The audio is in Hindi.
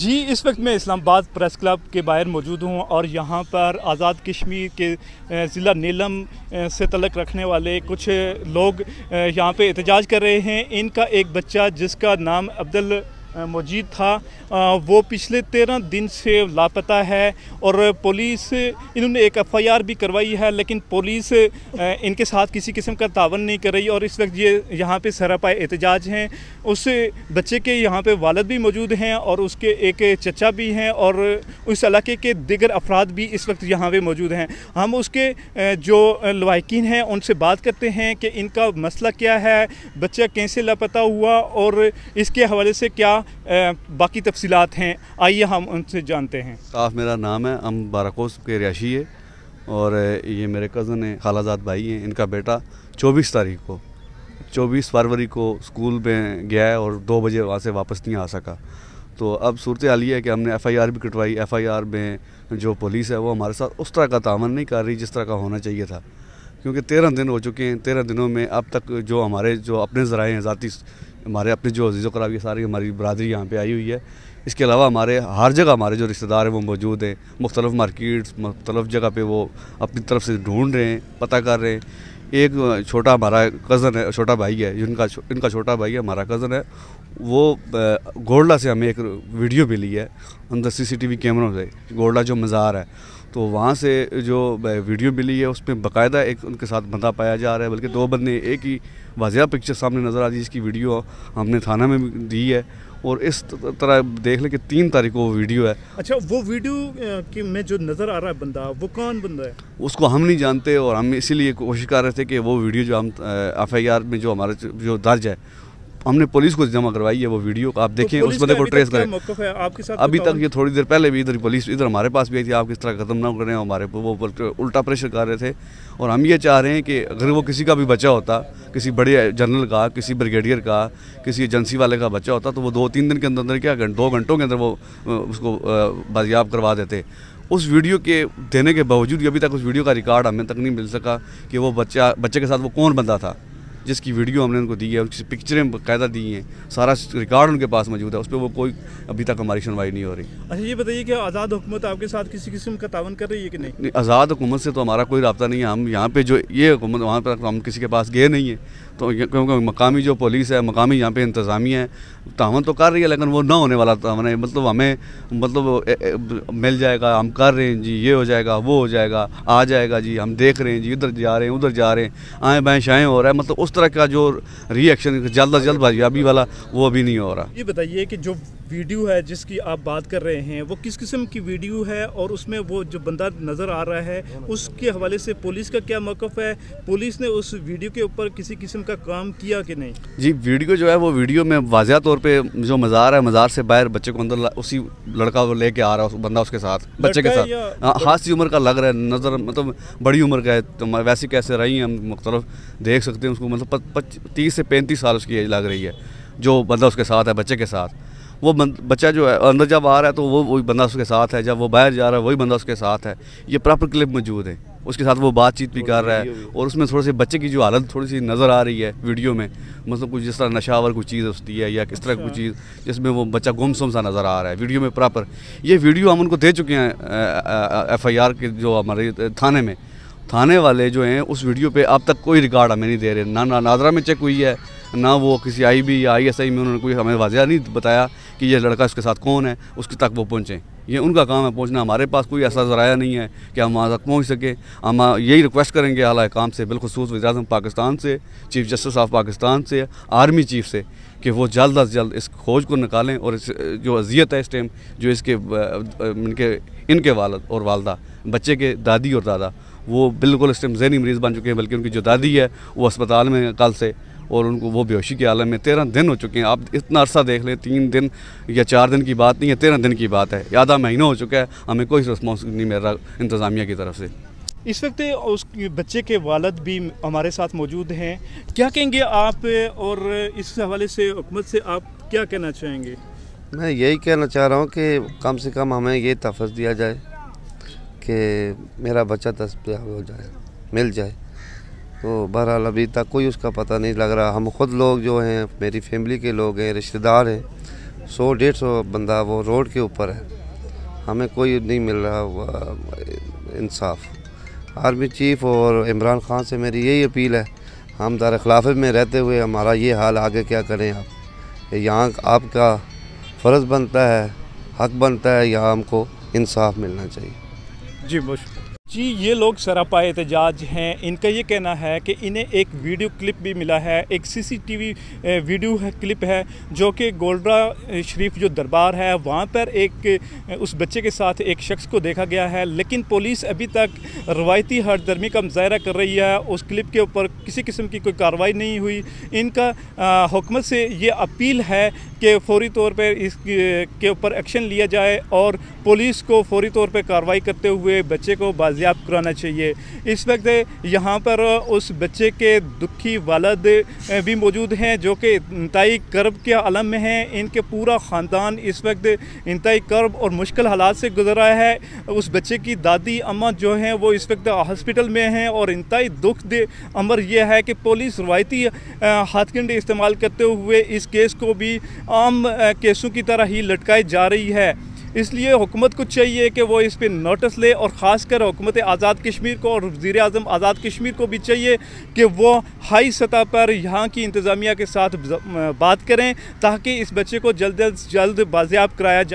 जी इस वक्त मैं इस्लामाबाद प्रेस क्लब के बाहर मौजूद हूँ और यहाँ पर आज़ाद कश्मीर के ज़िला नीलम से तलक रखने वाले कुछ लोग यहाँ पे एहतजाज कर रहे हैं इनका एक बच्चा जिसका नाम अब्दुल मौजूद था वो पिछले तेरह दिन से लापता है और पुलिस इन्होंने एक एफआईआर भी करवाई है लेकिन पुलिस इनके साथ किसी किस्म का तावन नहीं कर रही और इस वक्त ये यहाँ पे सरापा एहतजाज हैं उस बच्चे के यहाँ पे वालद भी मौजूद हैं और उसके एक चचा भी हैं और उस इलाके के दिगर अफराद भी इस वक्त यहाँ पे मौजूद हैं हम उसके जो लवाकिन हैं उनसे बात करते हैं कि इनका मसला क्या है बच्चा कैसे लापता हुआ और इसके हवाले से क्या बाकी तफसीत हैं आइए हम उनसे जानते हैं साफ मेरा नाम है हम बाराकोस के रिहाशी है और ये मेरे कज़न हैं खालाजाद भाई हैं इनका बेटा चौबीस तारीख को चौबीस फरवरी को स्कूल में गया है और दो बजे वहाँ से वापस नहीं आ सका तो अब सूरत हाल ही है कि हमने एफ़ आई आर भी कटवाई एफ़ आई आर में जो पुलिस है वो हमारे साथ उस तरह का तामन नहीं कर रही जिस तरह का होना चाहिए था क्योंकि तेरह दिन हो चुके हैं तेरह दिनों में अब तक जो हमारे जो अपने ज़राए हैं ज़ाती हमारे अपने जो अजीज़ करावी सारी हमारी बरदरी यहाँ पर आई हुई है इसके अलावा हमारे हर जगह हमारे जो रिश्तेदार हैं वो मौजूद हैं मुख्तलफ़ मार्किट्स मुख्तलफ़ जगह पर वो अपनी तरफ से ढूँढ रहे हैं पता कर रहे हैं एक छोटा हमारा कज़न है छोटा भाई है जिनका इनका छोटा भाई है हमारा कज़न है वो गोडला से हमें एक वीडियो मिली है अंदर सीसीटीवी कैमरों से गोडला जो मज़ार है तो वहाँ से जो वीडियो मिली है उसमें बाकायदा एक उनके साथ बंदा पाया जा रहा है बल्कि दो बंदे एक ही वाजिया पिक्चर सामने नज़र आ रही जिसकी वीडियो हमने थाना में दी है और इस तरह देख लें कि तीन तारीख को वो वीडियो है अच्छा वो वीडियो कि में जो नज़र आ रहा है बंदा वो कौन बंदा है उसको हम नहीं जानते और हम इसीलिए कोशिश कर रहे थे कि वो वीडियो जो हम एफ आई आर में जो हमारा जो दर्ज है हमने पुलिस को जमा करवाई है वो वीडियो आप देखें तो उस बंदे को ट्रेस करें अभी तक ये थोड़ी देर पहले भी इधर पुलिस इधर हमारे पास भी आई थी आप किस तरह खत्म ना करें हमारे वो उल्टा प्रेशर कर रहे थे और हम ये चाह रहे हैं कि अगर वो किसी का भी बच्चा होता किसी बड़े जनरल का किसी ब्रिगेडियर का किसी एजेंसी वाले का बच्चा होता तो वो दो तीन दिन के अंदर अंदर क्या दो घंटों के अंदर वो उसको बाजियाब करवा देते उस वीडियो के देने के बावजूद अभी तक उस वीडियो का रिकॉर्ड हमें तक नहीं मिल सका कि वो बच्चा बच्चे के साथ वो कौन बंदा था जिसकी वीडियो हमने उनको दी है उनकी पिक्चरें बाकायदा दी हैं सारा रिकॉर्ड उनके पास मौजूद है उस पर वो कोई अभी तक हमारी सुनवाई नहीं हो रही अच्छा ये बताइए कि आज़ाद हुकूमत आपके साथ किसी किस्म का तावन कर रही है कि नहीं, नहीं आज़ाद हुकूमत से तो हमारा कोई रबता नहीं है हम यहाँ पर जो ये हुकूमत वहाँ पर हम किसी के पास गए नहीं है तो क्योंकि मकामी जो पुलिस है मकामी यहाँ पर इंतज़ामिया है तावन तो कर रही है लेकिन वो ना होने वाला तावन है मतलब हमें मतलब मिल जाएगा हम कर रहे हैं जी ये हो जाएगा वो हो जाएगा आ जाएगा जी हम देख रहे हैं जी इधर जा रहे हैं उधर जा रहे हैं आएँ बाएँ शाएँ हो रहा है मतलब उस उस तरह का जो रिएक्शन जल्द अजल्दबाजी अभी वाला वो अभी नहीं हो रहा ये बताइए कि जो वीडियो है जिसकी आप बात कर रहे हैं वो किस किस्म की वीडियो है और उसमें वो जो बंदा नज़र आ रहा है उसके हवाले से पुलिस का क्या मौक़ है पुलिस ने उस वीडियो के ऊपर किसी किस्म का काम किया कि नहीं जी वीडियो जो है वो वीडियो में वाजिया तौर पर जो मज़ार है मज़ार से बाहर बच्चे को अंदर उसी लड़का वो लेके आ रहा है बंदा उसके साथ बच्चे के साथ हाँ, खासी उम्र का लग रहा है नज़र मतलब बड़ी उम्र का है तो वैसे कैसे रही हम मुख्तलफ देख सकते हैं उसको मतलब तीस से पैंतीस साल उसकी एज लग रही है जो बंदा उसके साथ है बच्चे के साथ वो बच्चा जो है अंदर जब आ रहा है तो वो वही बंदा उसके साथ है जब वो बाहर जा रहा है वही बंदा उसके साथ है ये प्रॉपर क्लिप मौजूद है उसके साथ वो बातचीत भी कर रहा है और उसमें थोड़े से बच्चे की जो हालत थोड़ी सी नज़र आ रही है वीडियो में मतलब कुछ जिस तरह नशावर कोई चीज़ होती है या किस तरह अच्छा। कोई चीज़ जिसमें वो बच्चा सुम सा नज़र आ रहा है वीडियो में प्रॉपर ये वीडियो हम उनको दे चुके हैं एफ आई आर के जो हमारे थाने में थाने वाले जो हैं उस वीडियो पर अब तक कोई रिकॉर्ड हमें नहीं दे रहे ना ना नादरा में चेक हुई है ना वो किसी आई बी या आई एस आई में उन्होंने कोई हमें वाजिया नहीं बताया कि ये लड़का इसके साथ कौन है उसके तक वो पहुँचें ये उनका काम है पहुँचना हमारे पास कोई ऐसा ज़राया नहीं है कि हम वहाँ तक पहुँच सकें हम यही रिक्वेस्ट करेंगे अला काम से बिलखसूस वजी पाकिस्तान से चीफ जस्टिस ऑफ पाकिस्तान से आर्मी चीफ से कि वो जल्द अज जल्द इस खोज को निकालें और इस जो अजियत है इस टाइम जो इसके इनके इनके वाल और वालदा बच्चे के दादी और दादा वो बिल्कुल इस टाइम जहनी मरीज़ बन चुके हैं बल्कि उनकी जो दादी है वो अस्पताल में कल से और उनको वो बेहोशी के आलम में तेरह दिन हो चुके हैं आप इतना अरसा देख लें तीन दिन या चार दिन की बात नहीं है तेरह दिन की बात है आधा महीना हो चुका है हमें कोई रिस्पॉन्स नहीं मिल रहा इंतज़ामिया की तरफ से इस वक्त उस बच्चे के वालद भी हमारे साथ मौजूद हैं क्या कहेंगे आप और इस हवाले से हुकूमत से आप क्या कहना चाहेंगे मैं यही कहना चाह रहा हूँ कि कम से कम हमें ये तहफ़ दिया जाए कि मेरा बच्चा दस्तियाब हो जाए मिल जाए तो बहरहाल अभी तक कोई उसका पता नहीं लग रहा हम खुद लोग जो हैं मेरी फैमिली के लोग हैं रिश्तेदार हैं सौ डेढ़ सौ बंदा वो रोड के ऊपर है हमें कोई नहीं मिल रहा इंसाफ आर्मी चीफ और इमरान खान से मेरी यही अपील है हम दार खिलाफे में रहते हुए हमारा ये हाल आगे क्या करें आप यहाँ आपका फ़र्ज़ बनता है हक बनता है यहाँ हमको इंसाफ मिलना चाहिए जी बहुत जी ये लोग शरापा एहतजाज हैं इनका ये कहना है कि इन्हें एक वीडियो क्लिप भी मिला है एक सीसीटीवी वीडियो है, क्लिप है जो कि गोल्डरा शरीफ जो दरबार है वहाँ पर एक उस बच्चे के साथ एक शख्स को देखा गया है लेकिन पुलिस अभी तक रवायती हरदर्मी का मुजाहरा कर रही है उस क्लिप के ऊपर किसी किस्म की कोई कार्रवाई नहीं हुई इनका हुकूमत से ये अपील है कि फौरी तौर पर इस के ऊपर एक्शन लिया जाए और पुलिस को फौरी तौर पर कार्रवाई करते हुए बच्चे को बाजी दरियाफ्त कराना चाहिए इस वक्त यहाँ पर उस बच्चे के दुखी वालद भी मौजूद हैं जो कि इंतई कर्ब के आलम में हैं इनके पूरा ख़ानदान इस वक्त इंतई कर्ब और मुश्किल हालात से गुजर रहा है उस बच्चे की दादी अम्मा जो हैं वो इस वक्त हॉस्पिटल में हैं और इंतई दुख अमर यह है कि पुलिस रवायती हाथकंडे इस्तेमाल करते हुए इस केस को भी आम केसों की तरह ही लटकाई जा रही है इसलिए हुकूमत को चाहिए कि वो इस पर नोटिस ले और ख़ासकर हुकूमत आज़ाद कश्मीर को और वज़ी अजम आज़ाद कश्मीर को भी चाहिए कि वो हाई सतह पर यहाँ की इंतज़ामिया के साथ बात करें ताकि इस बच्चे को जल्द अज जल्द बाजियाब कराया जाए